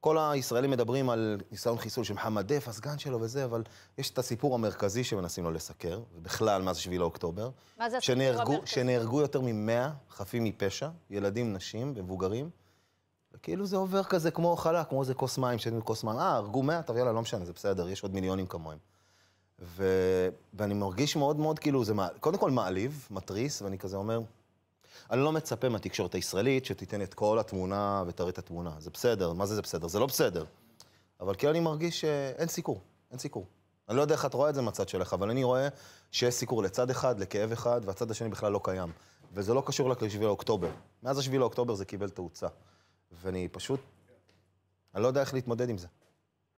כל הישראלים מדברים על ניסיון חיסול של מוחמד דף, הסגן שלו וזה, אבל יש את הסיפור המרכזי שמנסים לו לסקר, ובכלל, מאז 7 לאוקטובר. מה זה הסיפור שנהרגו, המרכזי? שנהרגו יותר מ-100 חפים מפשע, ילדים, נשים ומבוגרים, וכאילו זה עובר כזה כמו חלה, כמו איזה כוס מים, שתינו כוס מים, אה, הרגו 100, טוב, יאללה, לא משנה, זה בסדר, יש עוד מיליונים כמוהם. ו... ואני מרגיש מאוד מאוד, כאילו, זה מע... קודם כל מעליב, מתריס, ואני כזה אומר, אני לא מצפה מהתקשורת הישראלית שתיתן את כל התמונה ותראה את התמונה. זה בסדר, מה זה זה בסדר? זה לא בסדר. אבל כאילו אני מרגיש שאין סיקור, אין סיקור. אני לא יודע איך את רואה את זה מהצד שלך, אבל אני רואה שיש סיקור לצד אחד, לכאב אחד, והצד השני בכלל לא קיים. וזה לא קשור רק לשביל 7 מאז השביל 7 לאוקטובר זה קיבל תאוצה. ואני פשוט... אני לא יודע איך להתמודד עם זה.